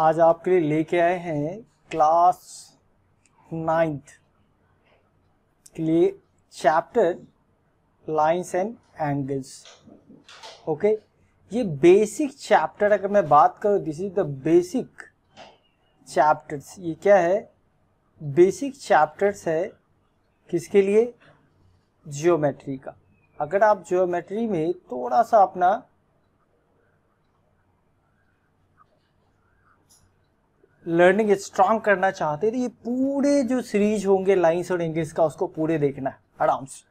आज आपके लिए लेके आए हैं क्लास नाइन्थ के लिए chapter lines and angles okay ये बेसिक चैप्टर अगर मैं बात करूँ this is the basic chapters ये क्या है बेसिक चैप्टर्स है किसके लिए जियोमेट्री का अगर आप जियोमेट्री में थोड़ा सा अपना लर्निंग स्ट्रांग करना चाहते हैं तो ये पूरे जो सीरीज होंगे लाइंस और इंग्लिश का उसको पूरे देखना है आराम से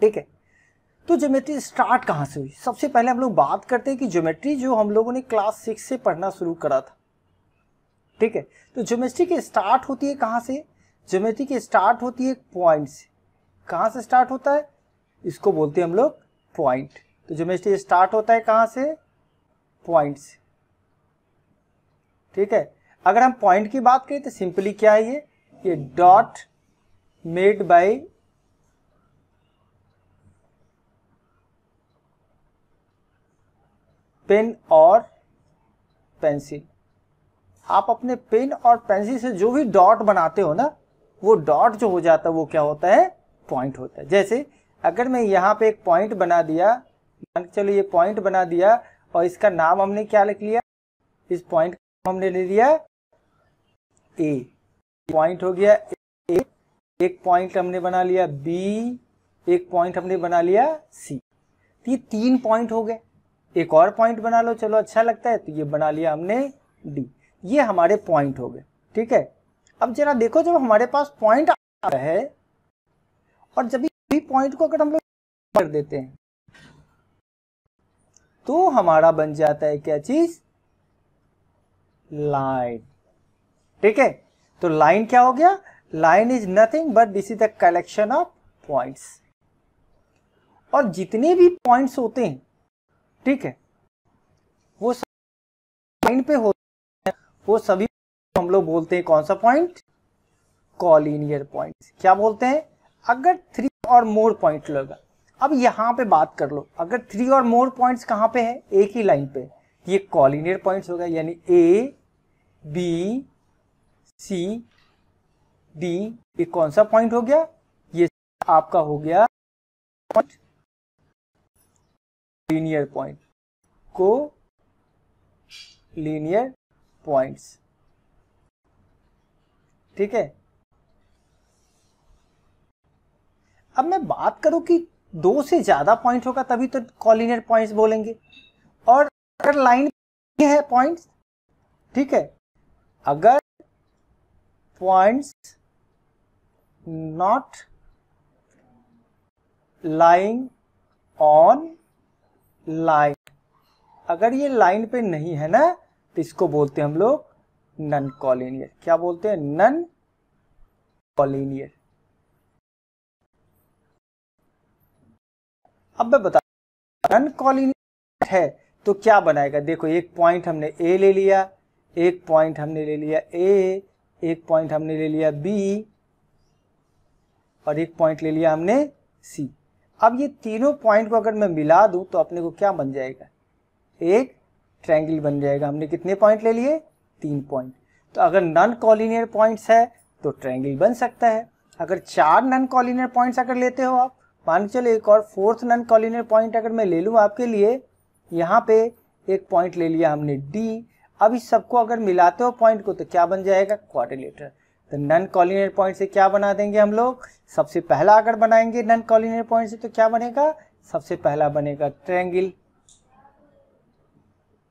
ठीक है तो ज्योमेट्री स्टार्ट कहाँ से हुई सबसे पहले हम लोग बात करते हैं कि ज्योमेट्री जो हम लोगों ने क्लास सिक्स से पढ़ना शुरू करा था ठीक है तो ज्योमेट्री की स्टार्ट होती है कहाँ से ज्योमेट्री की स्टार्ट होती है पॉइंट से कहाँ से स्टार्ट होता है इसको बोलते हैं हम लोग पॉइंट तो ज्योमेट्री स्टार्ट होता है कहाँ से पॉइंट से ठीक है अगर हम पॉइंट की बात करें तो सिंपली क्या है ये ये डॉट मेड बाय पेन और पेंसिल आप अपने पेन और पेंसिल से जो भी डॉट बनाते हो ना वो डॉट जो हो जाता है वो क्या होता है पॉइंट होता है जैसे अगर मैं यहां पे एक पॉइंट बना दिया चलो ये पॉइंट बना दिया और इसका नाम हमने क्या लिख लिया इस पॉइंट हमने ले लिया ए पॉइंट हो गया ए एक पॉइंट हमने बना लिया बी एक पॉइंट हमने बना लिया सी तो ये तीन पॉइंट हो गए एक और पॉइंट बना लो चलो अच्छा लगता है तो ये बना लिया हमने डी ये हमारे पॉइंट हो गए ठीक है अब जरा देखो जब हमारे पास पॉइंट आ है और जब भी पॉइंट को अगर हम लोग कर देते हैं तो हमारा बन जाता है क्या चीज लाइन ठीक है तो लाइन क्या हो गया line is nothing but this is the collection of points और जितने भी पॉइंट्स होते हैं ठीक है वो लाइन पे होते हैं वो सभी हम लोग बोलते हैं कौन सा पॉइंट कॉलिनियर पॉइंट क्या बोलते हैं अगर थ्री और मोर पॉइंट लगा अब यहां पे बात कर लो अगर थ्री और मोर पॉइंट्स कहां पे है एक ही लाइन पे ये कॉलिनियर पॉइंट्स हो गए यानी ए बी सी डी ये कौन सा पॉइंट हो गया ये आपका हो गया पॉइंट लीनियर पॉइंट को लीनियर पॉइंट्स ठीक है अब मैं बात करूं कि दो से ज्यादा पॉइंट होगा तभी तो कॉलिनियर पॉइंट्स बोलेंगे और अगर लाइन है पॉइंट्स ठीक है अगर points not lying on line अगर ये लाइन पे नहीं है ना तो इसको बोलते हैं हम लोग नन कॉलिनियर क्या बोलते हैं नन कॉलिनियर अब मैं बता नन कॉलिनियर है तो क्या बनाएगा देखो एक पॉइंट हमने ए ले लिया एक पॉइंट हमने ले लिया ए एक पॉइंट हमने ले लिया बी और एक पॉइंट ले लिया हमने सी अब ये तीनों पॉइंट को अगर मैं मिला दूं तो अपने को क्या बन जाएगा एक ट्रायंगल बन जाएगा हमने कितने पॉइंट ले लिए तीन पॉइंट तो अगर नॉन कॉलिनियर पॉइंट्स है तो ट्रायंगल बन सकता है अगर चार नॉन कॉलिनियर पॉइंट्स अगर लेते हो आप मान चलो एक और फोर्थ नॉन कॉलिनियर पॉइंट अगर मैं ले लूँ आपके लिए यहाँ पे एक पॉइंट ले लिया हमने डी अब इस सबको अगर मिलाते हो पॉइंट को तो क्या बन जाएगा क्वारिलेटर तो नन कॉलिनियर पॉइंट से क्या बना देंगे हम लोग सबसे पहला अगर बनाएंगे नन कॉलिनियर पॉइंट से तो क्या बनेगा सबसे पहला बनेगा ट्रैंगल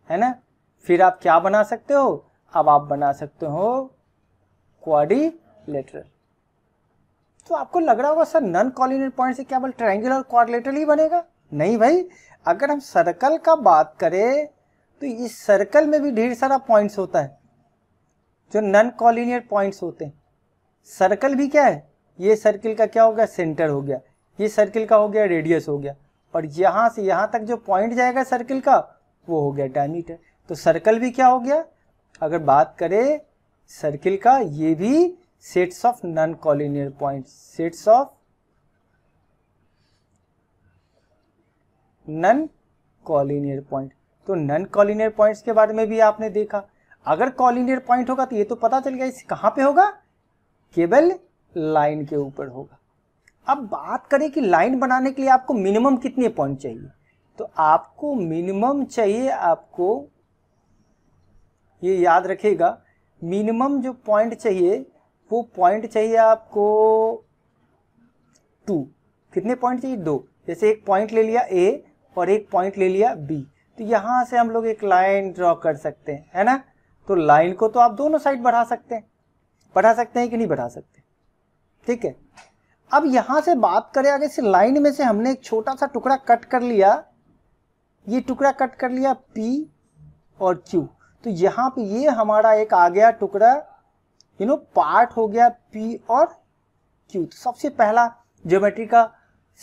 है ना फिर आप क्या बना सकते हो अब आप बना सकते हो क्वारिलेटरल तो आपको लग रहा होगा सर नन कॉलिनियर पॉइंट से क्या बोल ट्रायंगल और ही बनेगा नहीं भाई अगर हम सर्कल का बात करें तो इस सर्कल में भी ढेर सारा पॉइंट्स होता है जो नॉन कॉलिनियर पॉइंट्स होते हैं सर्कल भी क्या है ये सर्कल का क्या हो गया सेंटर हो गया ये सर्कल का हो गया रेडियस हो गया और यहाँ से यहाँ तक जो पॉइंट जाएगा सर्कल का वो हो गया डायमीटर तो सर्कल भी क्या हो गया अगर बात करें सर्किल का ये भी sets of non collinear point sets of non collinear point तो नन कॉलिनियर पॉइंट्स के बारे में भी आपने देखा अगर कॉलिनियर पॉइंट होगा तो ये तो पता चल गया इस कहां पे होगा केबल लाइन के ऊपर होगा अब बात करें कि लाइन बनाने के लिए आपको मिनिमम कितने पॉइंट चाहिए तो आपको मिनिमम चाहिए आपको ये याद रखेगा मिनिमम जो पॉइंट चाहिए वो पॉइंट चाहिए आपको टू कितने पॉइंट चाहिए दो जैसे एक पॉइंट ले लिया ए और एक पॉइंट ले लिया बी तो यहां से हम लोग एक लाइन ड्रॉ कर सकते हैं है ना तो लाइन को तो आप दोनों साइड बढ़ा सकते हैं बढ़ा सकते हैं कि नहीं बढ़ा सकते ठीक है अब यहां से बात करें अगर इस लाइन में से हमने एक छोटा सा टुकड़ा कट कर लिया ये टुकड़ा कट कर लिया P और Q तो यहां पे ये हमारा एक आ गया टुकड़ा यू नो पार्ट हो गया P और Q तो सबसे पहला ज्योमेट्री का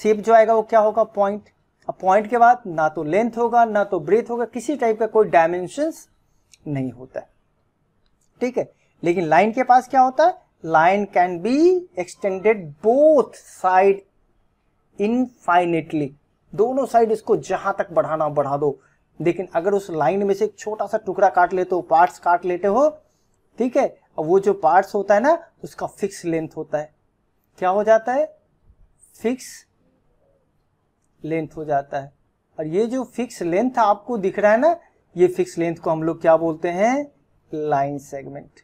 शेप जो आएगा वो क्या होगा पॉइंट अब पॉइंट के बाद ना तो लेंथ होगा ना तो ब्रेथ होगा किसी टाइप का कोई डायमेंशन नहीं होता ठीक है लेकिन लाइन के पास क्या होता है line can be extended both side infinitely दोनों साइड इसको जहां तक बढ़ाना बढ़ा दो लेकिन अगर उस लाइन में से एक छोटा सा टुकड़ा काट लेते हो पार्ट्स काट लेते हो ठीक है अब वो जो पार्ट्स होता है ना उसका फिक्स लेंथ होता है क्या हो जाता है फिक्स लेंथ हो जाता है और ये जो फिक्स लेंथ आपको दिख रहा है ना ये फिक्स लेंथ को हम लोग क्या बोलते हैं लाइन सेगमेंट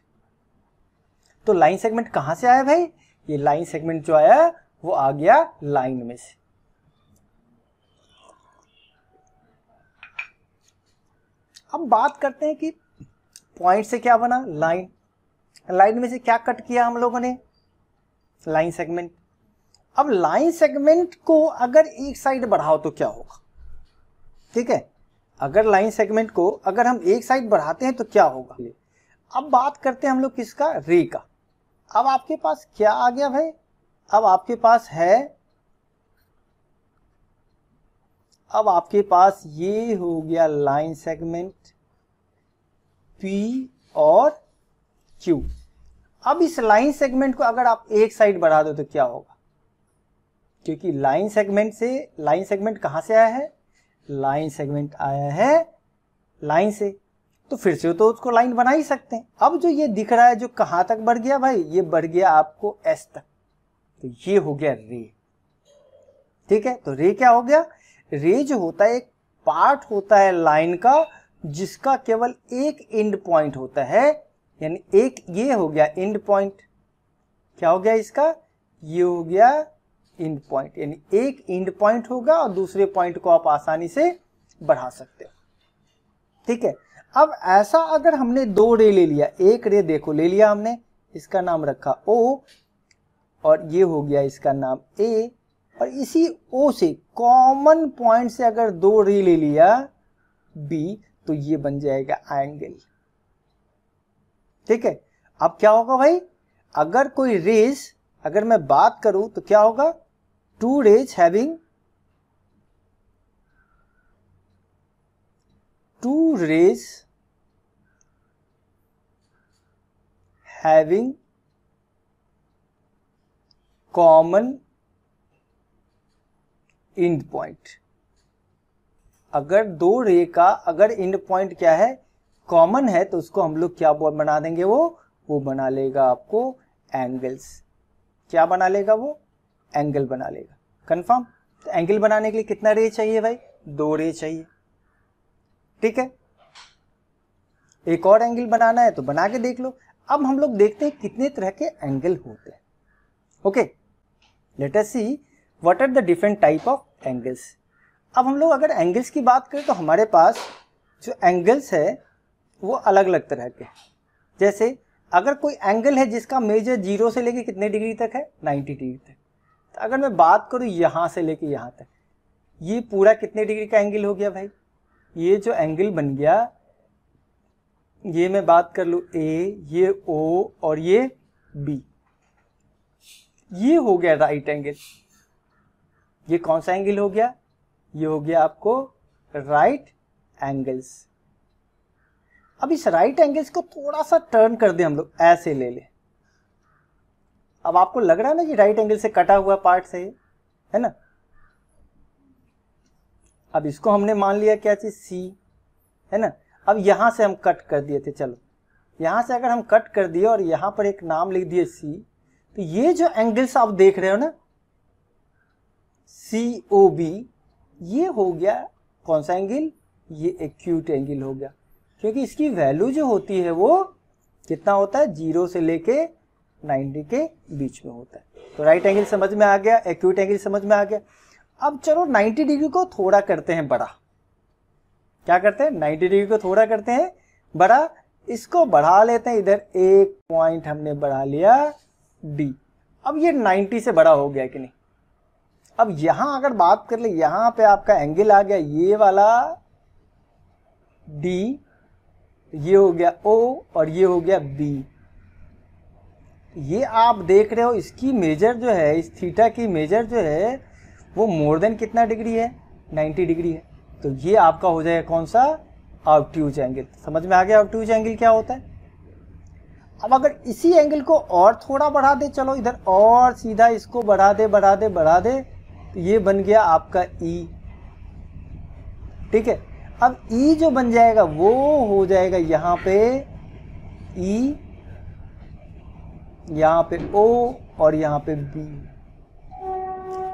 तो लाइन सेगमेंट कहां से आया भाई ये लाइन सेगमेंट जो आया वो आ गया लाइन में से अब बात करते हैं कि पॉइंट से क्या बना लाइन लाइन में से क्या कट किया हम लोगों ने लाइन सेगमेंट अब लाइन सेगमेंट को अगर एक साइड बढ़ाओ तो क्या होगा ठीक है अगर लाइन सेगमेंट को अगर हम एक साइड बढ़ाते हैं तो क्या होगा अब बात करते हैं हम लोग किसका रे का अब आपके पास क्या आ गया भाई अब आपके पास है अब आपके पास ये हो गया लाइन सेगमेंट पी और क्यू अब इस लाइन सेगमेंट को अगर आप एक साइड बढ़ा दो तो क्या होगा क्योंकि लाइन सेगमेंट से लाइन सेगमेंट कहाँ से आया है लाइन सेगमेंट आया है लाइन से तो फिर से तो उसको लाइन बना ही सकते हैं अब जो ये दिख रहा है जो कहाँ तक बढ़ गया भाई ये बढ़ गया आपको एस तक तो ये हो गया रे ठीक है तो रे क्या हो गया रे जो होता है एक पार्ट होता है लाइन का जिसका केवल एक एंड पॉइंट होता है यानी एक ये हो गया एंड पॉइंट क्या हो गया इसका ये हो गया इंड पॉइंट यानी एक इंड पॉइंट होगा और दूसरे पॉइंट को आप आसानी से बढ़ा सकते हो ठीक है अब ऐसा अगर हमने दो रे ले लिया एक रे देखो ले लिया हमने इसका नाम रखा ओ और ये हो गया इसका नाम ए और इसी ओ से कॉमन पॉइंट से अगर दो रे ले लिया बी तो ये बन जाएगा एंगल ठीक है अब क्या होगा भाई अगर कोई रेस अगर मैं बात करूं तो क्या होगा two rays having two rays having common end point अगर दो रे का अगर इंड पॉइंट क्या है कॉमन है तो उसको हम लोग क्या बना देंगे वो वो बना लेगा आपको एंगल्स क्या बना लेगा वो एंगल बना लेगा कंफर्म तो एंगल बनाने के लिए कितना रे चाहिए भाई दो रे चाहिए ठीक है एक और एंगल बनाना है तो बना के देख लो अब हम लोग देखते हैं कितने तरह के एंगल होते हैं okay let us see what are the different type of angles अब हम लोग अगर एंगल्स की बात करें तो हमारे पास जो एंगल्स है वो अलग अलग तरह के जैसे अगर कोई एंगल है जिसका मेजर जीरो से लेके कितने डिग्री तक है 90 डिग्री तक अगर मैं बात करूँ यहाँ से लेके यहाँ तक ये पूरा कितने डिग्री का एंगल हो गया भाई ये जो एंगल बन गया ये मैं बात कर लूँ ए ये ओ और ये बी ये हो गया राइट एंगल ये कौन सा एंगल हो गया ये हो गया आपको राइट एंगल्स अब इस राइट एंगल्स को थोड़ा सा टर्न कर दे हम लोग ऐसे ले लें अब आपको लग रहा है ना कि राइट एंगल से कटा हुआ पार्ट से है ना अब इसको हमने मान लिया क्या चीज सी है ना अब यहां से हम कट कर दिए थे चलो यहां से अगर हम कट कर दिए और यहां पर एक नाम लिख दिए सी तो ये जो एंगल्स आप देख रहे हो ना सी ओ बी ये हो गया कौन सा एंगल ये एक्यूट एंगल हो गया क्योंकि इसकी वैल्यू जो होती है वो कितना होता है जीरो से लेके 90 के बीच में होता है तो राइट एंगल समझ में आ गया एक्यूट एंगल समझ में आ गया अब चलो 90 डिग्री को थोड़ा करते हैं बड़ा क्या करते हैं 90 डिग्री को थोड़ा करते हैं बड़ा इसको बढ़ा लेते हैं इधर एक पॉइंट हमने बढ़ा लिया डी अब ये 90 से बड़ा हो गया कि नहीं अब यहां अगर बात कर ले यहां पे आपका एंगल आ गया ये वाला डी ये हो गया ओ और ये हो गया बी ये आप देख रहे हो इसकी मेजर जो है इस थीटा की मेजर जो है वो मोर देन कितना डिग्री है 90 डिग्री है तो ये आपका हो जाएगा कौन सा आउटूज एंगल समझ में आ गया आउटूज एंगल क्या होता है अब अगर इसी एंगल को और थोड़ा बढ़ा दे चलो इधर और सीधा इसको बढ़ा दे बढ़ा दे बढ़ा दे तो ये बन गया आपका ई e. ठीक है अब ई e जो बन जाएगा वो हो जाएगा यहाँ पे ई e यहाँ पे ओ और यहाँ पे बी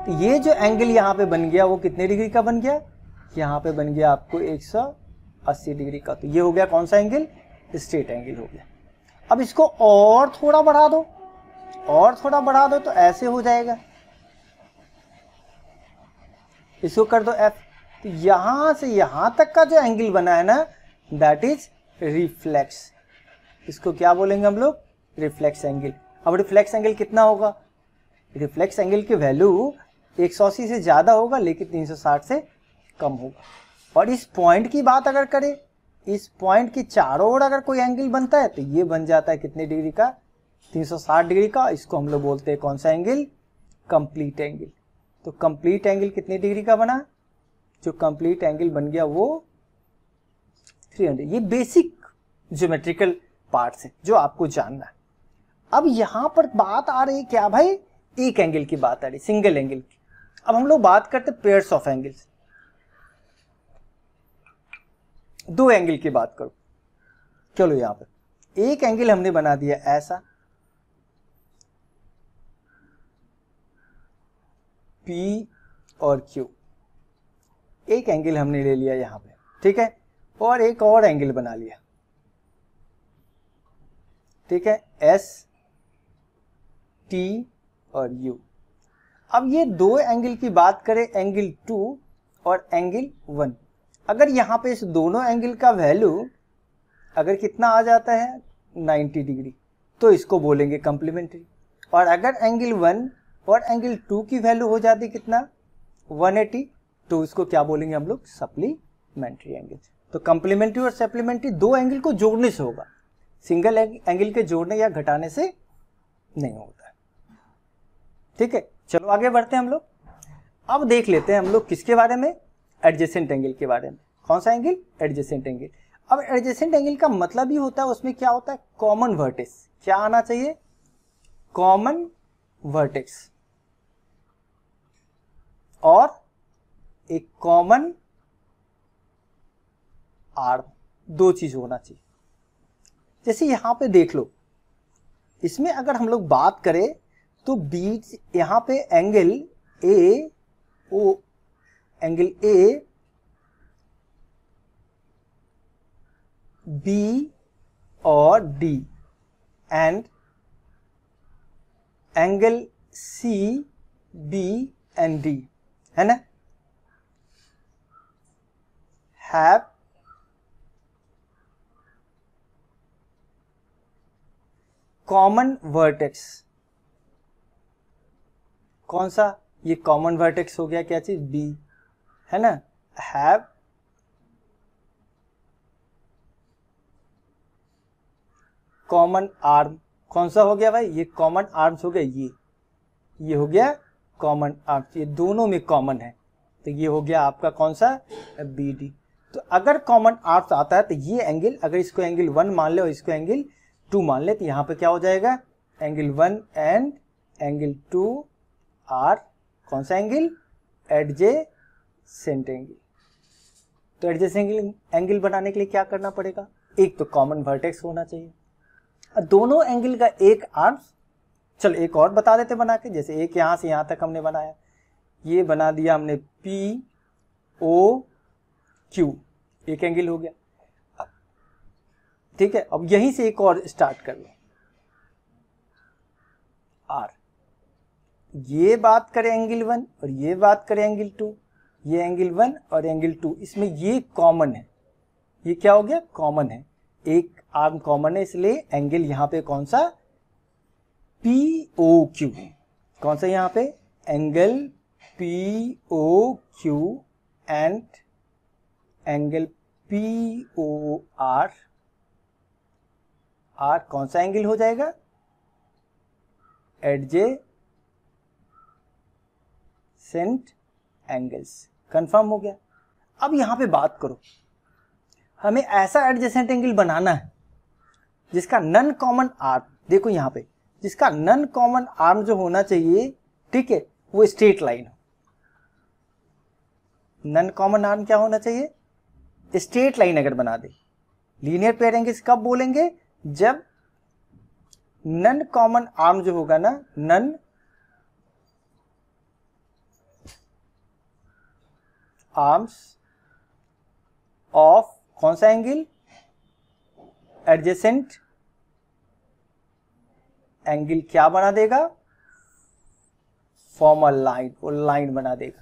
तो ये जो एंगल यहाँ पे बन गया वो कितने डिग्री का बन गया यहाँ पे बन गया आपको 180 डिग्री का तो ये हो गया कौन सा एंगल स्ट्रेट एंगल हो गया अब इसको और थोड़ा बढ़ा दो और थोड़ा बढ़ा दो तो ऐसे हो जाएगा इसको कर दो एफ तो यहां से यहां तक का जो एंगल बना है ना दैट इज रिफ्लेक्स इसको क्या बोलेंगे हम लोग रिफ्लेक्स एंगल अब रिफ्लेक्स एंगल कितना होगा रिफ्लेक्स एंगल की वैल्यू अस्सी से ज़्यादा होगा लेकिन 360 से कम होगा और इस पॉइंट की बात अगर करें इस पॉइंट की चारों ओर अगर कोई एंगल बनता है तो ये बन जाता है कितने डिग्री का 360 डिग्री का इसको हम लोग बोलते हैं कौन सा एंगल कंप्लीट एंगल तो कंप्लीट एंगल कितने डिग्री का बना जो कंप्लीट एंगल बन गया वो 300 ये बेसिक ज्योमेट्रिकल पार्ट्स है जो आपको जानना है अब यहां पर बात आ रही क्या भाई एक एंगल की बात आ रही सिंगल एंगल की अब हम लोग बात करते पेयर्स ऑफ एंगल्स दो एंगल की बात करो चलो यहां पर एक एंगल हमने बना दिया ऐसा पी और क्यू एक एंगल हमने ले लिया यहां पे ठीक है और एक और एंगल बना लिया ठीक है एस टी और यू अब ये दो एंगल की बात करें एंगल टू और एंगल वन अगर यहां पे इस दोनों एंगल का वैल्यू अगर कितना आ जाता है 90 डिग्री तो इसको बोलेंगे कंप्लीमेंट्री और अगर एंगल वन और एंगल टू की वैल्यू हो जाती कितना 180 तो इसको क्या बोलेंगे हम लोग सप्लीमेंट्री एंगल तो कंप्लीमेंट्री और सप्लीमेंट्री दो एंगल को जोड़ने से होगा सिंगल एंगल के जोड़ने या घटाने से नहीं होगा ठीक है चलो आगे बढ़ते हैं हम लोग अब देख लेते हैं हम लोग किसके बारे में एडजेसेंट एंगल के बारे में कौन सा एंगल एडजेसेंट एंगल अब एडजेसेंट एंगल का मतलब ही होता है उसमें क्या होता है कॉमन वर्टेक्स क्या आना चाहिए कॉमन वर्टेक्स और एक कॉमन आर दो चीज होना चाहिए जैसे यहां पे देख लो इसमें अगर हम लोग बात करें तो बीच यहां पे angle A O angle A B और D and angle C B and D है ना हैव कॉमन वर्टेक्स कौन सा ये कॉमन वर्टेक्स हो गया क्या चीज बी है ना हैव कॉमन आर्म कौन सा हो गया भाई ये कॉमन आर्म्स हो गया ये ये हो गया कॉमन आर्म्स ये दोनों में कॉमन है तो ये हो गया आपका कौन सा बी डी तो अगर कॉमन आर्म्स आता है तो ये एंगल अगर इसको एंगल वन मान ले और इसको एंगल टू मान ले तो यहां पे क्या हो जाएगा angle one and angle two are कौन सा एंगल एडजे सेंट एंगल तो एडजेसेंट एंगल एंगल बनाने के लिए क्या करना पड़ेगा एक तो कॉमन वर्टेक्स होना चाहिए दोनों एंगल का एक आर्म चलो एक और बता देते बना के जैसे एक यहां से यहां तक हमने बनाया ये बना दिया हमने पी ओ क्यू एक एंगल हो गया ठीक है अब यहीं से एक और स्टार्ट कर लो आर ये बात करें एंगल वन और ये बात करें एंगल टू ये एंगल वन और एंगल टू इसमें ये कॉमन है ये क्या हो गया कॉमन है एक आर्म कॉमन है इसलिए एंगल यहां पे कौन सा पी ओ क्यू कौन सा यहां पे angle P O Q and angle P O R are कौन सा एंगल हो जाएगा एट जे एडजेसेंट एंगल्स कंफर्म हो गया अब यहां पे बात करो हमें ऐसा एडजेसेंट एंगल बनाना है जिसका नन कॉमन आर्म देखो यहां पे जिसका नन कॉमन आर्म जो होना चाहिए ठीक है वो स्ट्रेट लाइन हो नन कॉमन आर्म क्या होना चाहिए स्ट्रेट लाइन अगर बना दे लीनियर पेयर एंगल्स कब बोलेंगे जब नन कॉमन आर्म जो होगा ना नन आर्म्स ऑफ कौन सा एंगल एडजेसेंट एंगल क्या बना देगा फॉर्मल लाइन और लाइन बना देगा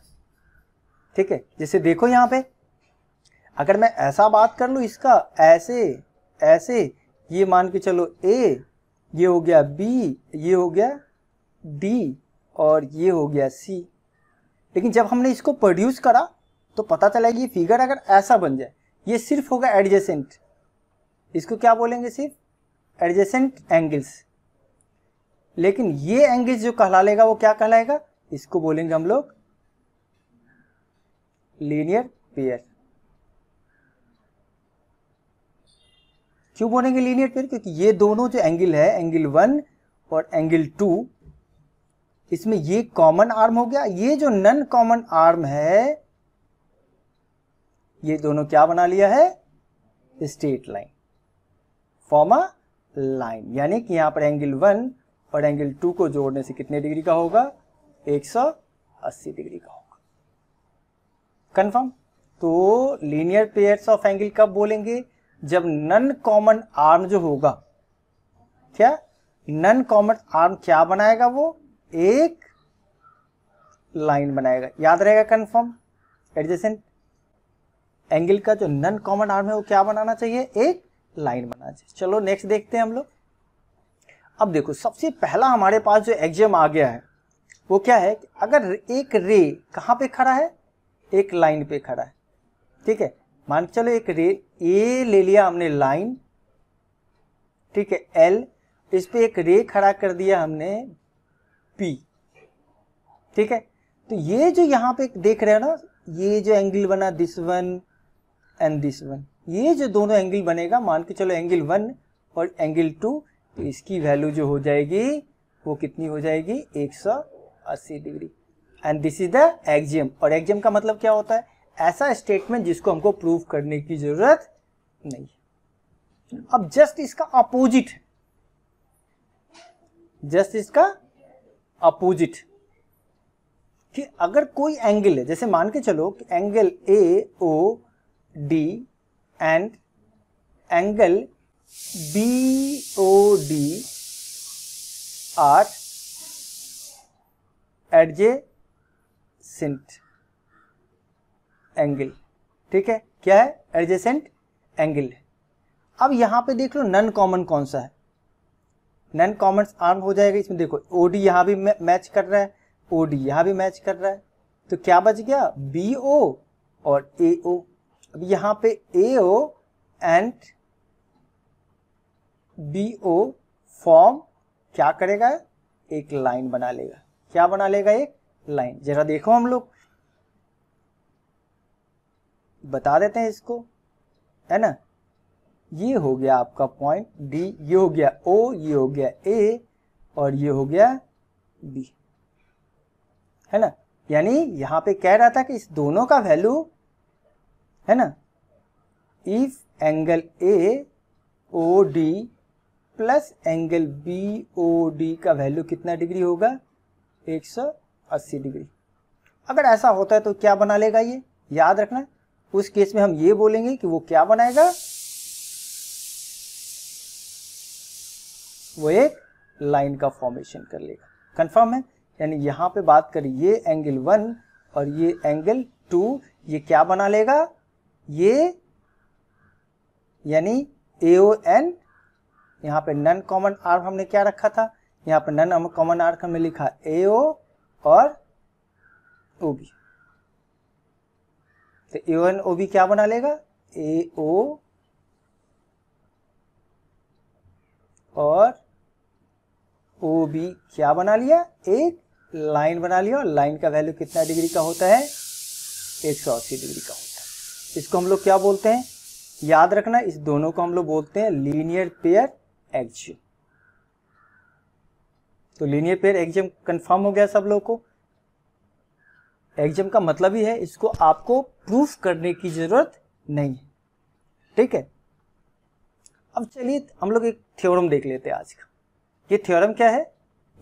ठीक है जैसे देखो यहां पे अगर मैं ऐसा बात कर लू इसका ऐसे ऐसे ये मान के चलो ए ये हो गया बी ये हो गया डी और ये हो गया सी लेकिन जब हमने इसको प्रोड्यूस करा तो पता चला कि फिगर अगर ऐसा बन जाए ये सिर्फ होगा एडजेसेंट इसको क्या बोलेंगे सिर्फ एडजेसेंट एंगल्स लेकिन ये एंगल्स जो कहला लेगा वो क्या कहलाएगा इसको बोलेंगे हम लोग लीनियर पेयर क्यों बोलेंगे लीनियर पेयर क्योंकि ये दोनों जो एंगल है एंगल वन और एंगल टू इसमें ये कॉमन आर्म हो गया ये जो नन कॉमन आर्म है ये दोनों क्या बना लिया है straight line form a line यानी कि यहां पर एंगल वन और एंगल टू को जोड़ने से कितने डिग्री का होगा 180 डिग्री का होगा कन्फर्म तो लीनियर पेयर्स ऑफ एंगल कब बोलेंगे जब नन कॉमन आर्म जो होगा क्या नन कॉमन आर्म क्या बनाएगा वो एक लाइन बनाएगा याद रहेगा कन्फर्म एडजेसेंट एंगल का जो नन कॉमन आर्म है वो क्या बनाना चाहिए एक लाइन बनाना चाहिए चलो नेक्स्ट देखते हैं हम लोग अब देखो सबसे पहला हमारे पास जो एग्जाम आ गया है वो क्या है कि अगर एक रे कहाँ पे खड़ा है एक लाइन पे खड़ा है ठीक है मान चलो एक रे ए ले लिया हमने लाइन ठीक है एल इस पे एक रे खड़ा कर दिया हमने पी ठीक है तो ये जो यहां पे देख रहे हो ना ये जो एंगल बना this one and this one ये जो दोनों एंगल बनेगा मान के चलो एंगल वन और एंगल टू तो इसकी वैल्यू जो हो जाएगी वो कितनी हो जाएगी 180 degree and this is the axiom और एक्जियम का मतलब क्या होता है ऐसा स्टेटमेंट जिसको हमको प्रूव करने की जरूरत नहीं अब जस्ट इसका अपोजिट जस्ट इसका अपोजिट कि अगर कोई एंगल है जैसे मान के चलो कि angle A O D and angle BOD are adjacent angle ठीक है क्या है एडजेसेंट एंगल अब यहां पे देख लो नन कॉमन कौन सा है नन कॉमन आर्म हो जाएगा इसमें देखो ओ डी भी मैच कर रहा है ओ डी भी मैच कर रहा है तो क्या बच गया बी ओ और ए ओ अब यहां पे A O and B O form क्या करेगा एक लाइन बना लेगा क्या बना लेगा एक लाइन जरा देखो हम लोग बता देते हैं इसको है ना ये हो गया आपका पॉइंट डी ये हो गया ओ ये हो गया ए और ये हो गया बी है ना यानी यहां पे कह रहा था कि इस दोनों का वैल्यू है ना if angle A O D plus angle B O D का वैल्यू कितना डिग्री होगा 180 डिग्री अगर ऐसा होता है तो क्या बना लेगा ये याद रखना उस केस में हम ये बोलेंगे कि वो क्या बनाएगा वो एक लाइन का फॉर्मेशन कर लेगा कंफर्म है यानी यहां पे बात करें ये एंगल वन और ये एंगल टू ये क्या बना लेगा ये यानी ए ओ एन यहाँ पे नन कॉमन आर्क हमने क्या रखा था यहाँ पे नन कॉमन आर्क हमने लिखा ए ओ और ओ बी तो ए ओ एन ओ बी क्या बना लेगा ए ओ और ओ बी क्या बना लिया एक लाइन बना लिया और लाइन का वैल्यू कितना डिग्री का होता है एक सौ अस्सी डिग्री का होता है इसको हम लोग क्या बोलते हैं याद रखना इस दोनों को हम लोग बोलते हैं लीनियर पेयर एक्जियम तो लीनियर पेयर एक्जियम कंफर्म हो गया सब लोगों को एक्जियम का मतलब ही है इसको आपको प्रूफ करने की जरूरत नहीं है ठीक है अब चलिए हम लोग एक थ्योरम देख लेते हैं आज का ये थ्योरम क्या है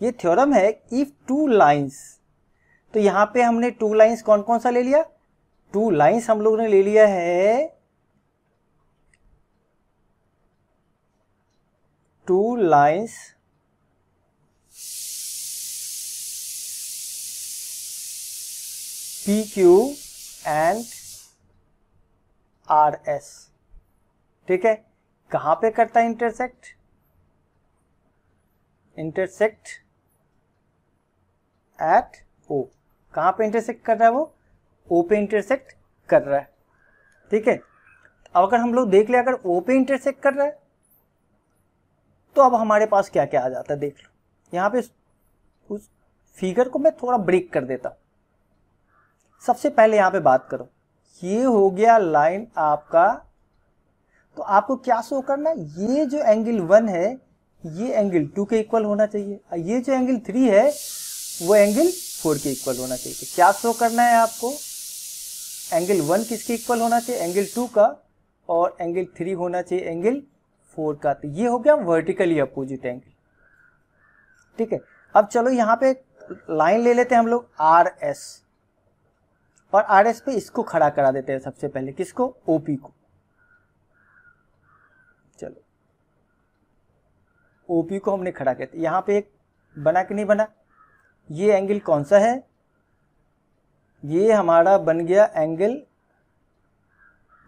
ये थ्योरम है इफ टू लाइंस तो यहां पे हमने टू लाइंस कौन कौन सा ले लिया टू लाइंस हम लोग ने ले लिया है two lines P Q and R S ठीक है कहां पे करता है इंटरसेक्ट इंटरसेक्ट एट ओ कहां पे इंटरसेक्ट कर रहा है वो ओ पे इंटरसेक्ट कर रहा है ठीक है अब अगर हम लोग देख ले अगर ओ पे इंटरसेक्ट कर रहा है तो अब हमारे पास क्या क्या आ जाता है देख लो यहां पे उस फिगर को मैं थोड़ा ब्रेक कर देता सबसे पहले यहां पे बात करो ये हो गया लाइन आपका तो आपको क्या शो करना ये जो एंगल वन है ये एंगल टू के इक्वल होना चाहिए ये जो एंगल थ्री है वो एंगल फोर के इक्वल होना चाहिए क्या शो करना है आपको एंगल वन किसके इक्वल होना चाहिए एंगल टू का और एंगल थ्री होना चाहिए एंगल फोर का तो ये हो गया वर्टिकली अपोजिट एंगल ठीक है अब चलो यहाँ पे लाइन ले लेते हैं हम लोग आर एस और आर एस पे इसको खड़ा करा देते हैं सबसे पहले किसको ओपी को चलो ओपी को हमने खड़ा किया यहाँ पे एक बना कि नहीं बना ये एंगल कौन सा है ये हमारा बन गया एंगल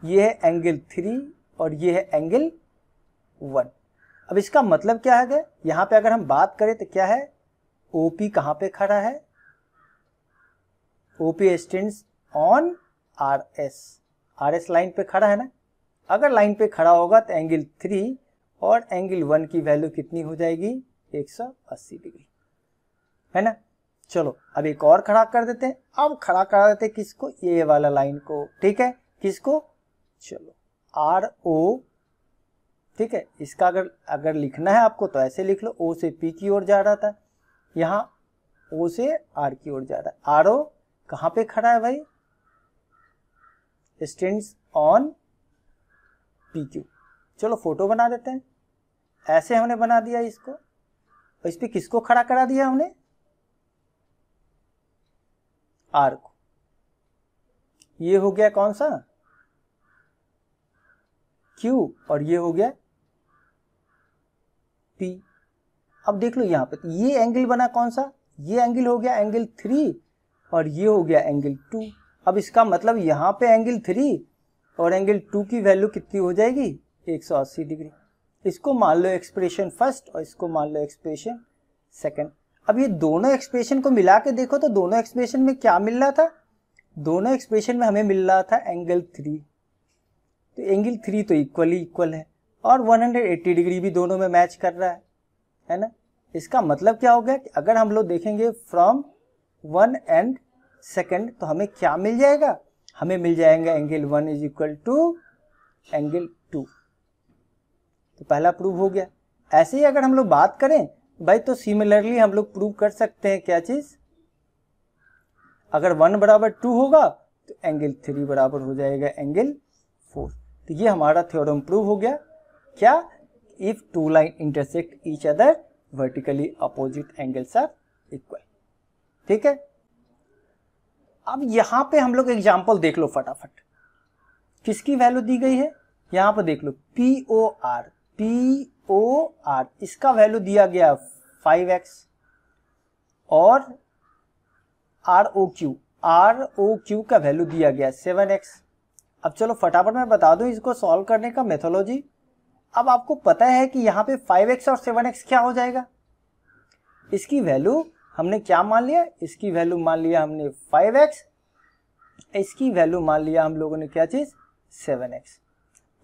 ये है एंगल थ्री और ये है एंगल वन अब इसका मतलब क्या है यहां पे अगर हम बात करें तो क्या है ओपी कहां पे खड़ा है OP stands on R S R S line पे खड़ा है ना अगर लाइन पे खड़ा होगा तो एंगल थ्री और एंगल वन की वैल्यू कितनी हो जाएगी 180 डिग्री है ना चलो अब एक और खड़ा कर देते हैं अब खड़ा करा देते हैं किसको ये वाला लाइन को ठीक है किसको चलो आर ओ ठीक है इसका अगर अगर लिखना है आपको तो ऐसे लिख लो ओ से पी की ओर जा रहा था यहाँ ओ से आर की ओर जा रहा है आर ओ कहाँ पे खड़ा है भाई स्टेंड्स ऑन पी क्यू चलो फोटो बना देते हैं ऐसे हमने बना दिया इसको इस पर किसको खड़ा करा दिया हमने आर को ये हो गया कौन सा क्यू और ये हो गया पी अब देख लो यहां पर ये एंगल बना कौन सा ये एंगल हो गया एंगल थ्री और ये हो गया एंगल टू अब इसका मतलब यहां पे एंगल थ्री और एंगल टू की वैल्यू कितनी हो जाएगी 180 डिग्री इसको मान लो एक्सप्रेशन फर्स्ट और इसको मान लो एक्सप्रेशन सेकंड अब ये दोनों एक्सप्रेशन को मिला के देखो तो दोनों एक्सप्रेशन में क्या मिल रहा था दोनों एक्सप्रेशन में हमें मिल रहा था एंगल थ्री तो एंगल थ्री तो इक्वली इक्वल है और 180 डिग्री भी दोनों में मैच कर रहा है है ना इसका मतलब क्या हो गया कि अगर हम लोग देखेंगे फ्रॉम वन एंड सेकेंड तो हमें क्या मिल जाएगा हमें मिल जाएगा angle one is equal to angle two तो पहला प्रूव हो गया ऐसे ही अगर हम लोग बात करें भाई तो सिमिलरली हम लोग प्रूव कर सकते हैं क्या चीज अगर वन बराबर टू होगा तो एंगल थ्री बराबर हो जाएगा एंगल फोर तो ये हमारा थ्योरम प्रूव हो गया क्या if two line intersect each other vertically opposite angles are equal ठीक है अब यहां पे हम लोग एग्जाम्पल देख लो फटाफट किसकी वैल्यू दी गई है यहां पर देख लो P O R P O R इसका वैल्यू दिया गया फाइव एक्स और R O Q R O Q का वैल्यू दिया गया सेवन एक्स अब चलो फटाफट मैं बता दूं इसको सॉल्व करने का मेथोलॉजी अब आपको पता है कि यहाँ पे एक्स और सेवन एक्स क्या हो जाएगा इसकी वैल्यू हमने क्या मान लिया इसकी वैल्यू मान लिया हमने फाइव एक्स इसकी वैल्यू मान लिया हम लोगों ने क्या चीज़ सेवन एक्स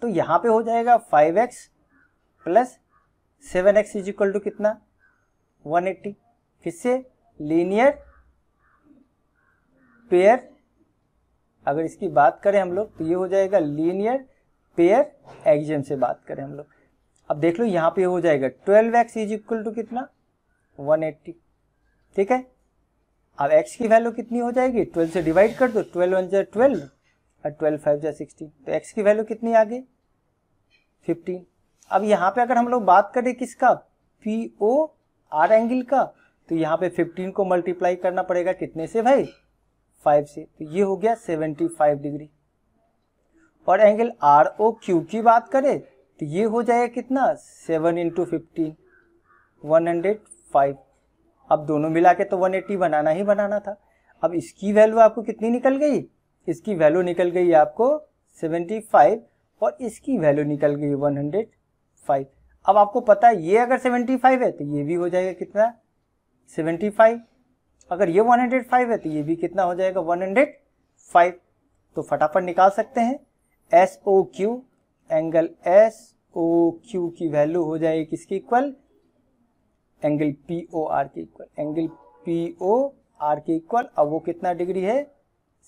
तो यहाँ पे हो जाएगा five X plus seven X is equal to कितना 180 फिर से लीनियर पेयर अगर इसकी बात करें हम लोग तो ये हो जाएगा लीनियर पेयर एक्जियम से बात करें हम लोग अब देख लो यहां पे हो जाएगा 12x x is equal to कितना 180 ठीक है अब x की वैल्यू कितनी हो जाएगी 12 से डिवाइड कर दो 12 वन जै ट्वेल्व और ट्वेल्व फाइव जै सिक्सटीन तो x की वैल्यू कितनी आ गई 15 अब यहां पे अगर हम लोग बात करें किसका पी ओ आर एंगल का तो यहाँ पे 15 को मल्टीप्लाई करना पड़ेगा कितने से भाई 5 से तो ये हो गया 75 डिग्री और एंगल आर ओ क्यू की बात करें तो ये हो जाएगा कितना 7 इंटू फिफ्टीन वन अब दोनों मिला के तो 180 बनाना ही बनाना था अब इसकी वैल्यू आपको कितनी निकल गई इसकी वैल्यू निकल गई आपको 75 और इसकी वैल्यू निकल गई 105 अब आपको पता है ये अगर 75 है तो ये भी हो जाएगा कितना 75 अगर ये 105 है तो ये भी कितना हो जाएगा 105 तो फटाफट निकाल सकते हैं S O Q angle S O Q की वैल्यू हो जाएगी किसके equal angle P O R के equal angle P O R के इक्वल अब वो कितना डिग्री है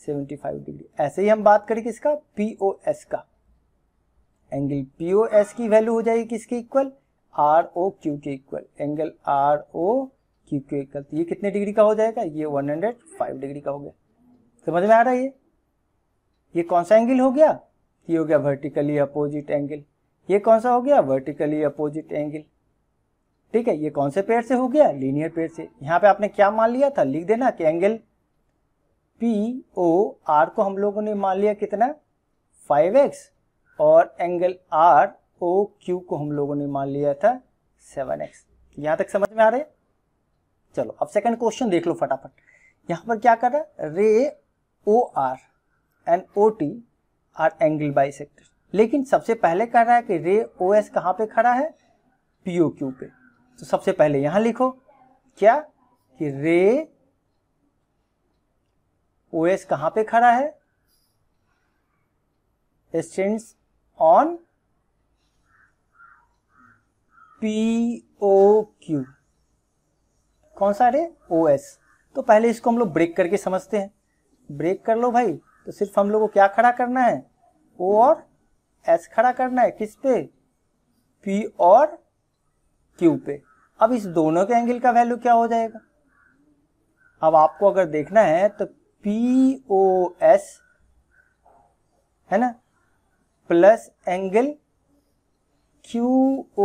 75 डिग्री ऐसे ही हम बात करें किसका पी ओ एस का एंगल पी ओ एस की वैल्यू हो जाएगी किसके इक्वल आर ओ क्यू के equal angle R O Q के इक्वल तो ये कितने डिग्री का हो जाएगा ये 105 डिग्री का हो गया समझ में आ रहा है ये ये कौन सा एंगल हो गया ये हो गया वर्टिकली अपोजिट एंगल ये कौन सा हो गया वर्टिकली अपोजिट एंगल ठीक है ये कौन से पेड़ से हो गया लीनियर पेड़ से यहाँ पे आपने क्या मान लिया था लिख देना कि एंगल पी ओ आर को हम लोगों ने मान लिया कितना फाइव एक्स और एंगल आर ओ क्यू को हम लोगों ने मान लिया था सेवन एक्स यहां तक समझ में आ रहे चलो अब सेकंड क्वेश्चन देख लो फटाफट यहां पर क्या कर रहा है ray O R and O T are angle by लेकिन सबसे पहले कह रहा है कि रे ओ एस कहां पर खड़ा है पीओ क्यू पे तो सबसे पहले यहां लिखो क्या कि रे ओ एस कहां पर खड़ा है stands on P O Q कौन सा रे ओ एस तो पहले इसको हम लोग ब्रेक करके समझते हैं ब्रेक कर लो भाई तो सिर्फ हम लोग को क्या खड़ा करना है ओ और एस खड़ा करना है किस पे पी और क्यू पे अब इस दोनों के एंगल का वैल्यू क्या हो जाएगा अब आपको अगर देखना है तो पीओ एस है ना plus angle Q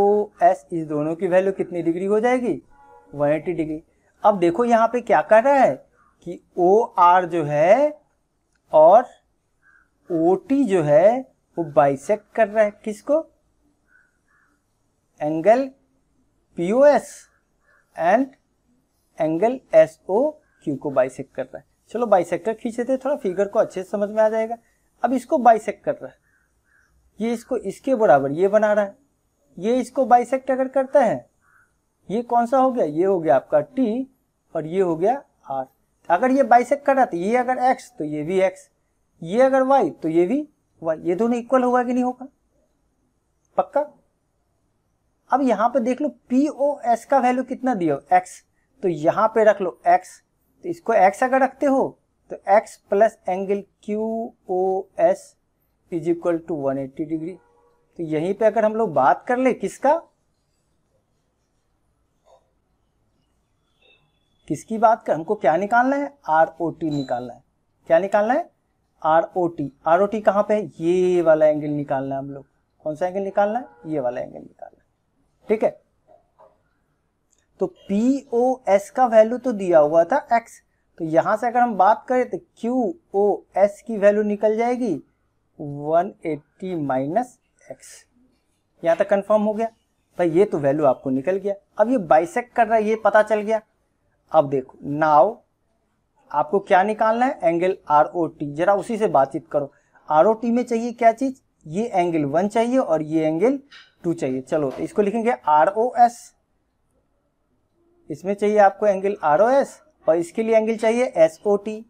O S इस दोनों की वैल्यू कितनी डिग्री हो जाएगी 180 डिग्री अब देखो यहाँ पे क्या कर रहा है कि ओ आर जो है और ओ टी जो है वो बाइसेक कर रहा है किसको angle P O S and angle S O Q को बाइसेक कर रहा है चलो बाइसेक्टर खींचे थे थोड़ा फिगर को अच्छे से समझ में आ जाएगा अब इसको बाइसेक कर रहा है ये इसको इसके बराबर ये बना रहा है ये इसको बाइसेक्ट अगर करता है ये कौन सा हो गया ये हो गया आपका टी और ये हो गया आर अगर ये बाइसेक्ट कर रहा था ये अगर एक्स तो ये भी एक्स ये अगर वाई तो ये भी वाई ये दोनों इक्वल होगा कि नहीं होगा पक्का अब यहां पे देख लो पी ओ एस का वैल्यू कितना दिया एक्स तो यहां पे रख लो एक्स तो इसको एक्स अगर रखते हो तो X plus angle Q O S is equal to one eighty degree तो यहीं पे अगर हम लोग बात कर ले किसका किसकी बात कर हमको क्या निकालना है आर ओ टी निकालना है क्या निकालना है R O T R O T कहां पे है ये वाला एंगल निकालना है हम लोग कौन सा एंगल निकालना है ये वाला एंगल निकालना है ठीक है तो पी ओ एस का वैल्यू तो दिया हुआ था एक्स तो यहां से अगर हम बात करें तो क्यू ओ एस की वैल्यू निकल जाएगी 180 माइनस एक्स यहाँ तक कंफर्म हो गया भाई ये तो वैल्यू आपको निकल गया अब ये बाइसेक कर रहा है ये पता चल गया अब देखो नाव आपको क्या निकालना है एंगल आर ओ टी जरा उसी से बातचीत करो आर ओ टी में चाहिए क्या चीज ये एंगल वन चाहिए और ये एंगल टू चाहिए चलो तो इसको लिखेंगे आर ओ एस इसमें चाहिए आपको एंगल आर ओ एस और इसके लिए एंगल चाहिए एस ओ टी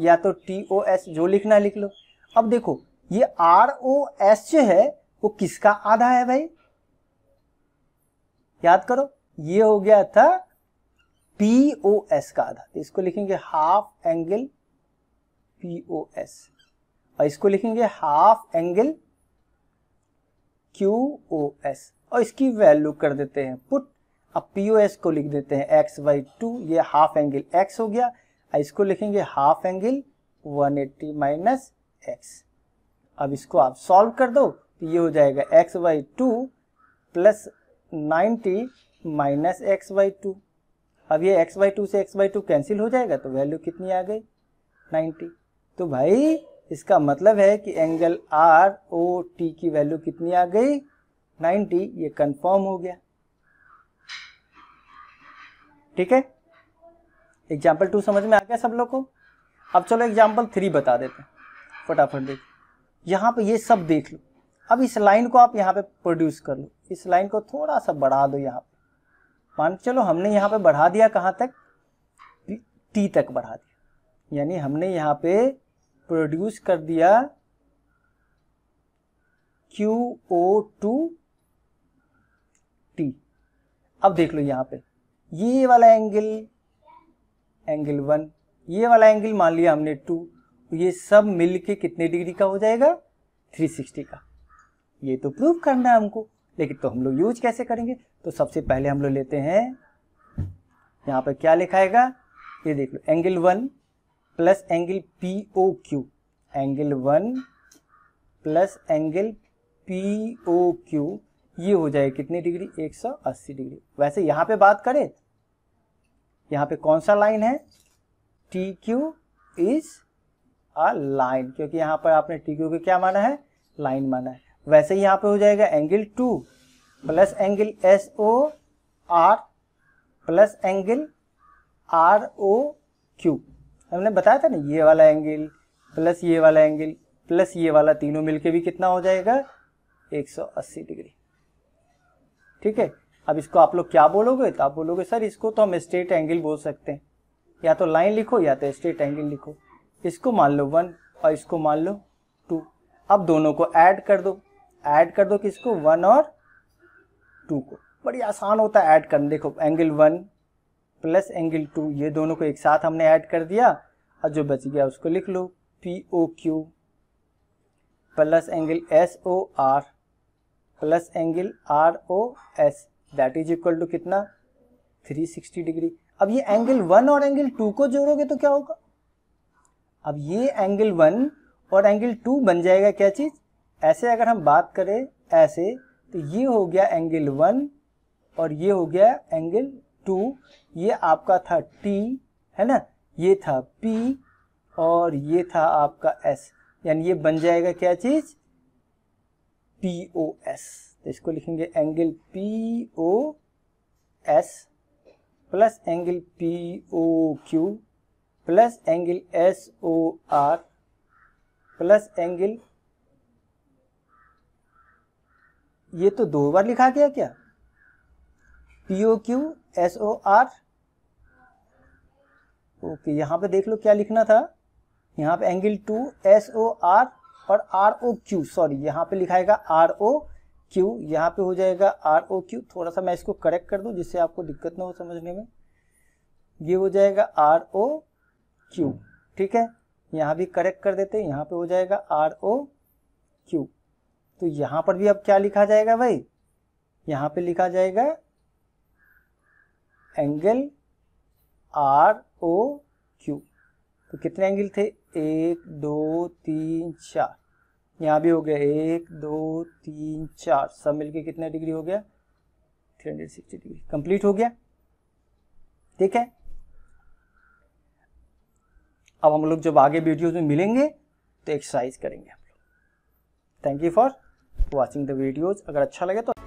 या तो टी ओ एस जो लिखना लिख लो अब देखो ये आर ओ एस जो है वो किसका आधा है भाई याद करो ये हो गया था पी ओ एस का आधा तो इसको लिखेंगे half angle P O S और इसको लिखेंगे half angle Q O S और इसकी वैल्यू कर देते हैं पुट अब पी ओ एस को लिख देते हैं एक्स वाई टू ये हाफ एंगल एक्स हो गया इसको लिखेंगे half angle 180 eighty minus X अब इसको आप सॉल्व कर दो तो ये हो जाएगा X by two plus ninety minus X by two अब ये एक्स वाई टू से एक्स बाई टू कैंसिल हो जाएगा तो वैल्यू कितनी आ गई नाइन्टी तो भाई इसका मतलब है कि एंगल आर ओ टी की वैल्यू कितनी आ गई नाइन्टी ये कंफर्म हो गया ठीक है एग्जाम्पल टू समझ में आ गया सब लोग को अब चलो एग्जाम्पल थ्री बता देते हैं फटाफट देख यहाँ पे ये सब देख लो अब इस लाइन को आप यहाँ पे प्रोड्यूस कर लो इस लाइन को थोड़ा सा बढ़ा दो यहाँ पे मान चलो हमने यहाँ पे बढ़ा दिया कहाँ तक टी तक बढ़ा दिया यानी हमने यहाँ पे प्रोड्यूस कर दिया क्यू ओ टू टी अब देख लो यहाँ पे ये वाला एंगल एंगल वन ये वाला एंगल मान लिया हमने टू तो ये सब मिल के कितने डिग्री का हो जाएगा 360 का ये तो प्रूव करना है हमको लेकिन तो हम लोग यूज कैसे करेंगे तो सबसे पहले हम लोग लेते हैं यहाँ पर क्या लिखाएगा ये देख लो angle one plus angle P O Q angle one plus angle P O Q ये हो जाएगा कितनी डिग्री 180 डिग्री वैसे यहाँ पे बात करें यहाँ पे कौन सा लाइन है T Q is a line क्योंकि यहाँ पर आपने टी क्यू को क्या माना है लाइन माना है वैसे ही यहाँ पे हो जाएगा angle two plus angle S O R plus angle R O Q हमने बताया था ना ये वाला एंगल प्लस ये वाला एंगल प्लस ये वाला तीनों मिलके भी कितना हो जाएगा 180 डिग्री ठीक है अब इसको आप लोग क्या बोलोगे तो आप बोलोगे सर इसको तो हम स्ट्रेट एंगल बोल सकते हैं या तो लाइन लिखो या तो स्ट्रेट एंगल लिखो इसको मान लो वन और इसको मान लो टू अब दोनों को ऐड कर दो ऐड कर दो किसको वन और टू को बड़ी आसान होता है ऐड करना देखो angle one plus angle two ये दोनों को एक साथ हमने ऐड कर दिया और जो बच गया उसको लिख लो P O Q plus angle S O R plus angle R O S that is equal to कितना 360 डिग्री अब ये एंगल वन और एंगल टू को जोड़ोगे तो क्या होगा अब ये एंगल वन और एंगल टू बन जाएगा क्या चीज़ ऐसे अगर हम बात करें ऐसे तो ये हो गया एंगल वन और ये हो गया एंगल टू ये आपका था टी है ना ये था पी और ये था आपका एस यानी ये बन जाएगा क्या चीज़ पी ओ एस तो इसको लिखेंगे angle P O S plus angle P O Q plus angle S O R plus angle ये तो दो बार लिखा गया क्या P O Q S O R okay यहाँ पे देख लो क्या लिखना था यहां पे angle two S O R और आर ओ क्यू सॉरी यहां पे लिखाएगा आर ओ क्यू यहां पे हो जाएगा आर ओ क्यू थोड़ा सा मैं इसको करेक्ट कर दूं जिससे आपको दिक्कत ना हो समझने में ये हो जाएगा आर ओ क्यू ठीक है यहां भी करेक्ट कर देते हैं यहां पे हो जाएगा आर ओ क्यू तो यहां पर भी अब क्या लिखा जाएगा भाई यहां पे लिखा जाएगा एंगल आर ओ क्यू तो कितने एंगल थे एक दो तीन चार यहां भी हो गया एक दो तीन चार सब मिलके कितने डिग्री हो गया three hundred sixty degree complete हो गया ठीक है अब हम लोग जब आगे वीडियोज में मिलेंगे तो एक्सरसाइज करेंगे हम लोग thank you for watching the videos अगर अच्छा लगे तो